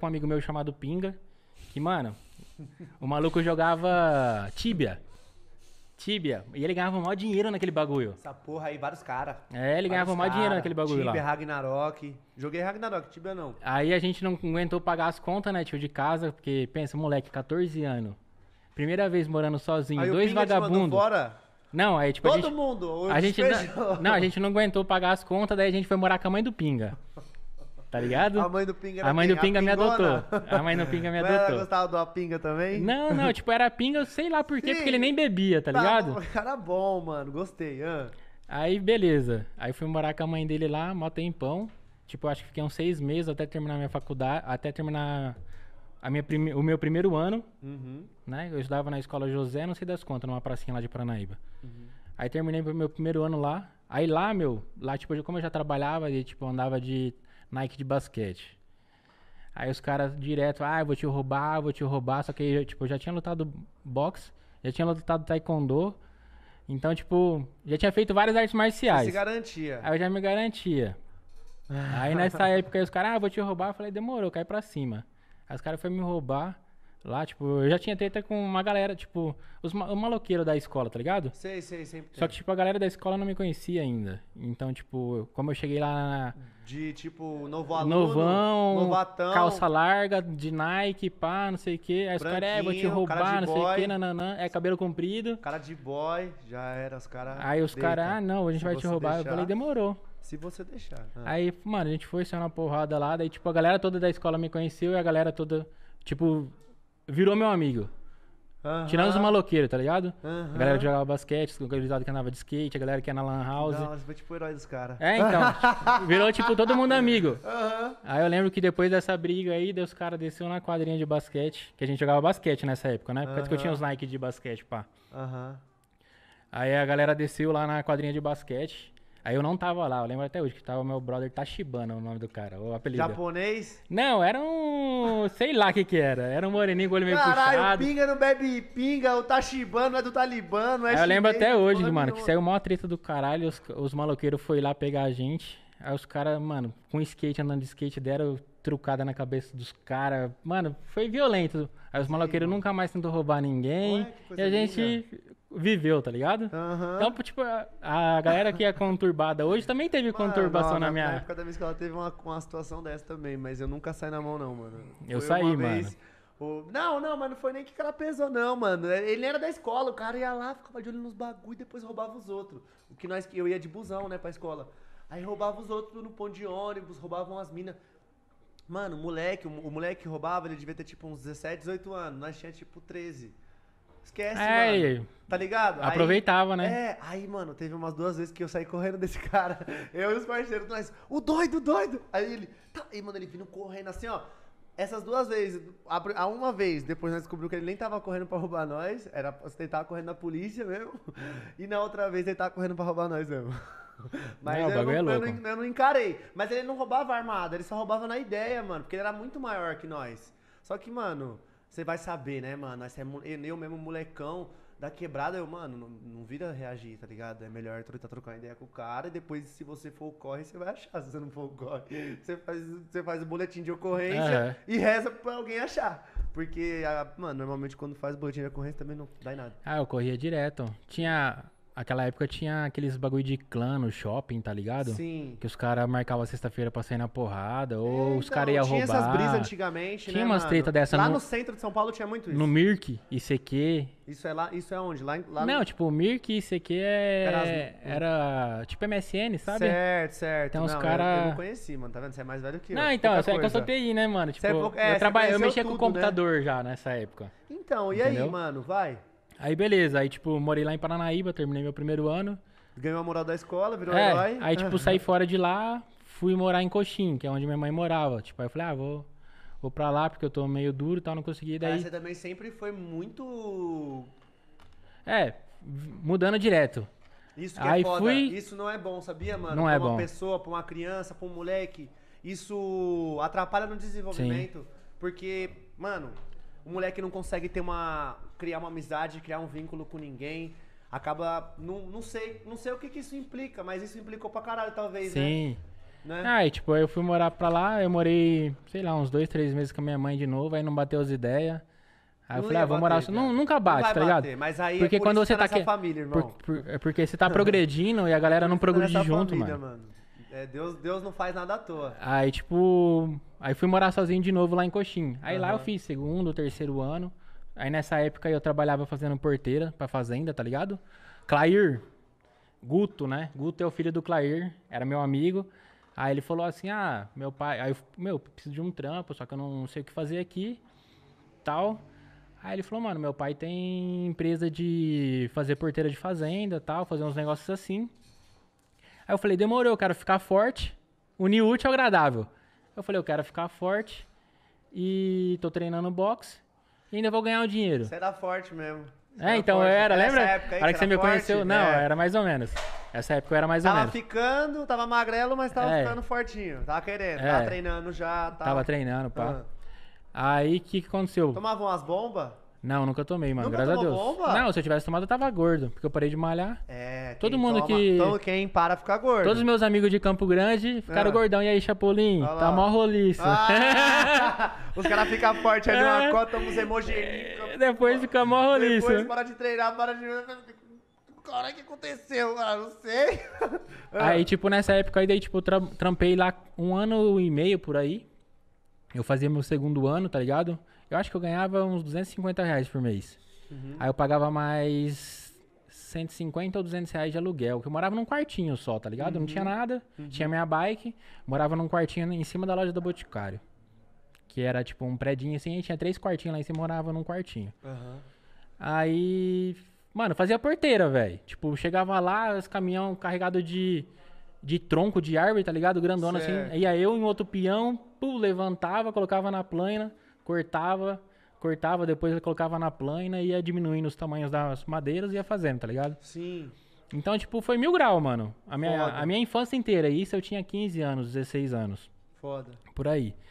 com um amigo meu chamado Pinga, que, mano, o maluco jogava Tibia. Tibia. E ele ganhava o maior dinheiro naquele bagulho. Essa porra aí, vários caras. É, ele ganhava o maior dinheiro naquele bagulho Tibia, lá. Tibia, Ragnarok. Joguei Ragnarok, Tibia não. Aí a gente não aguentou pagar as contas, né, tio, de casa, porque, pensa, moleque, 14 anos. Primeira vez morando sozinho, aí dois vagabundos. Não, aí tipo. Todo a gente, mundo! A gente não, não, a gente não aguentou pagar as contas, daí a gente foi morar com a mãe do Pinga. Tá ligado? A mãe do Pinga, a mãe do pinga me adotou. A mãe do Pinga me Mas adotou. Ela gostava do Pinga também? Não, não, tipo, era Pinga, sei lá por quê, porque ele nem bebia, tá, tá ligado? Cara bom, mano, gostei. Ah. Aí, beleza. Aí fui morar com a mãe dele lá, mó tempão. Tipo, acho que fiquei uns seis meses até terminar minha faculdade, até terminar a minha prime... o meu primeiro ano, uhum. né? Eu estudava na escola José, não sei das contas, numa pracinha lá de Paranaíba. Uhum. Aí terminei o meu primeiro ano lá. Aí lá, meu, lá, tipo, como eu já trabalhava e, tipo, andava de Nike de basquete. Aí os caras direto, ah, vou te roubar, vou te roubar. Só que tipo, eu já tinha lutado boxe, já tinha lutado taekwondo. Então, tipo, já tinha feito várias artes marciais. Você se garantia. Aí eu já me garantia. aí nessa época aí os caras, ah, vou te roubar. Eu falei, demorou, cai pra cima. Aí os caras foram me roubar. Lá, tipo, eu já tinha treta com uma galera, tipo, os maloqueiros da escola, tá ligado? Sei, sei, sempre. Só que, tipo, a galera da escola não me conhecia ainda. Então, tipo, como eu cheguei lá. De, tipo, novo aluno, novão, novatão. calça larga, de Nike, pá, não sei o quê. Aí os caras, é, vou te roubar, não boy, sei o quê, nananã. É, cabelo comprido. Cara de boy, já era, os caras. Aí os caras, ah, não, a gente Se vai te roubar. Deixar. Eu falei, demorou. Se você deixar. Ah. Aí, mano, a gente foi saiu uma porrada lá. Daí, tipo, a galera toda da escola me conheceu e a galera toda, tipo virou meu amigo. Uhum. Tirando os maloqueiros, tá ligado? Uhum. A galera que jogava basquete, o galera que andava de skate, a galera que ia na lan house. Nossa, foi tipo o herói dos caras. É, então. virou tipo todo mundo amigo. Uhum. Aí eu lembro que depois dessa briga aí, os caras desceu na quadrinha de basquete, que a gente jogava basquete nessa época, né? Por isso que eu tinha os Nike de basquete, pá. Aí a galera desceu lá na quadrinha de basquete. Aí eu não tava lá, eu lembro até hoje que tava meu brother Tachibana, o nome do cara, o apelido. Japonês? Não, era um. sei lá o que que era. Era um moreninho com olho meio Caralho, puxado. Caralho, pinga não bebe pinga, o Tachibana é do Talibã, não é Aí Eu lembro até hoje, mano, mano, que saiu uma treta do caralho, os, os maloqueiros foi lá pegar a gente. Aí os caras, mano, com skate, andando de skate, deram trucada na cabeça dos caras. Mano, foi violento. Aí os maloqueiros nunca mais tentou roubar ninguém. Ué, e a gente viveu, tá ligado? Uhum. Então, tipo, a, a, galera que é conturbada hoje também teve mano, conturbação não, na, na minha... Na época da minha escola teve uma, uma situação dessa também, mas eu nunca saí na mão não, mano. Eu foi saí, mano. Vez, o... Não, não, mas não foi nem que ela pesou não, mano. É, ele era da escola, o cara ia lá, ficava de olho nos bagulho e depois roubava os outros. O que nós... Eu ia de busão, né, pra escola. Aí roubava os outros no ponto de ônibus, roubavam as minas. Mano, moleque, o, o moleque que roubava, ele devia ter tipo uns 17, 18 anos. Nós tinha tipo 13. Esquece, é, mano. Tá ligado? Aproveitava, aí, né? É, aí, mano, teve umas duas vezes que eu saí correndo desse cara. Eu e os parceiros nós O doido, doido! Aí ele. Tá, mano, ele vindo correndo assim, ó. Essas duas vezes, a, uma vez, depois nós descobriu que ele nem tava correndo pra roubar nós, era ele tava correndo na polícia mesmo. E na outra vez ele tava correndo pra roubar nós mesmo. Mas não, eu, não, é eu, não, eu, não, encarei. Mas ele não roubava armada, ele só roubava na ideia, mano, porque ele era muito maior que nós. Só que, mano, você vai saber, né, mano? Nós nem é eu mesmo, molecão da quebrada, eu, mano, não, não vira reagir, tá ligado? É melhor trocar ideia com o cara e depois, se você for o corre, você vai achar. Se você não for o corre, você faz, você faz o boletim de ocorrência uhum. e reza pra alguém achar. Porque, ah, mano, normalmente quando faz boletim de ocorrência também não dá em nada. Ah, eu corria direto. Tinha Aquela época tinha aqueles bagulho de clã no shopping, tá ligado? Sim. Que os caras marcavam sexta-feira pra sair na porrada, ou é, os caras então, iam roubar. Tinha essas brisas antigamente, tinha né, umas treta dessa. Lá no... no... centro de São Paulo tinha muito isso. No Mirk, ICQ. Isso é lá, isso é onde? Lá, lá Não, tipo, tipo, Mirk, ICQ é... Era, as... era tipo MSN, sabe? Certo, certo. Então os caras... Eu, eu não conheci, mano, tá vendo? Você é mais velho que eu. Não, então, é que eu sou TI, né, mano? É tipo, é é, eu, traba... eu mexia tudo, com né? o computador né? já nessa época. Então, e Entendeu? aí, mano, vai... Aí beleza, aí tipo, morei lá em Paranaíba, terminei meu primeiro ano. Ganhou a moral da escola, virou é, herói. Aí tipo, saí fora de lá, fui morar em Coxim, que é onde minha mãe morava. Tipo, aí eu falei, ah, vou, vou pra lá porque eu tô meio duro e tal, não consegui. Daí... Ah, você também sempre foi muito... É, mudando direto. Isso que é aí é foda. Fui... Isso não é bom, sabia, mano? Não pra é bom. Pra uma pessoa, pra uma criança, pra um moleque. Isso atrapalha no desenvolvimento. Sim. Porque, mano, o moleque não consegue ter uma. criar uma amizade, criar um vínculo com ninguém. Acaba. Não, não sei, não sei o que, que isso implica, mas isso implicou pra caralho, talvez, né? Sim. né? Né? Ah, e, tipo, eu fui morar pra lá, eu morei, sei lá, uns dois, três meses com a minha mãe de novo, aí não bateu as ideias. Aí não eu falei, ah, vou morar. Cara. Não, nunca bate, não tá ligado? Bater, mas aí porque é por quando você tá, aqui. que... Por, por, é porque você tá progredindo e a galera não progride junto, família, mano. mano. É, Deus, Deus não faz nada à toa. Aí, tipo, aí fui morar sozinho de novo lá em Coxim. Aí uhum. lá eu fiz segundo, terceiro ano. Aí nessa época eu trabalhava fazendo porteira pra fazenda, tá ligado? Clair, Guto, né? Guto é o filho do Clair, era meu amigo. Aí ele falou assim: "Ah, meu pai, aí eu, meu, preciso de um trampo, só que eu não sei o que fazer aqui". Tal. Aí ele falou: "Mano, meu pai tem empresa de fazer porteira de fazenda, tal, fazer uns negócios assim". Aí eu falei, demorou, eu quero ficar forte. Unir útil ao agradável. Eu falei, eu quero ficar forte e tô treinando boxe e ainda vou ganhar o dinheiro. Você era forte mesmo. Você é, era então forte. eu era, lembra? Essa época aí, a hora que você me forte? conheceu, não, é. era mais ou menos. Essa época eu era mais tava ou menos. Tava ficando, tava magrelo, mas tava é. ficando fortinho. Tava querendo, é. tava treinando já. Tava, tava treinando, pá. Uhum. Aí, o que, que aconteceu? Tomavam umas bombas? Não, nunca tomei, mano. Nunca graças a Deus. Bomba? Não, se eu tivesse tomado, eu tava gordo, porque eu parei de malhar. É, Todo mundo toma, que. Todo quem para fica gordo. Todos os meus amigos de Campo Grande ficaram ah. gordão. E aí, Chapolin? tá mó roliça. Ah, os caras ficam fortes aí numa é. cota, toma uns emoji. É, depois fica mó roliça. Depois para de treinar, para de. Cara, o que aconteceu? Cara? não sei. Aí, tipo, nessa época aí, daí, tipo, trampei lá um ano e meio por aí. Eu fazia meu segundo ano, tá ligado? Eu acho que eu ganhava uns 250 reais por mês. Uhum. Aí eu pagava mais 150 ou 200 reais de aluguel. Que eu morava num quartinho só, tá ligado? Uhum. Não tinha uhum. nada, uhum. tinha minha bike, morava num quartinho em cima da loja do Boticário. Que era tipo um predinho assim, tinha três quartinhos lá em cima, morava num quartinho. Uhum. Aí, mano, fazia porteira, velho. Tipo, chegava lá, os caminhão carregado de, de tronco de árvore, tá ligado? Grandona assim. certo. assim. Ia eu em outro peão, pum, levantava, colocava na plana, cortava cortava, depois ele colocava na plana e ia diminuindo os tamanhos das madeiras e ia fazendo, tá ligado? Sim. Então, tipo, foi mil grau, mano. A minha, a minha infância inteira. isso eu tinha 15 anos, 16 anos. Foda. Por aí.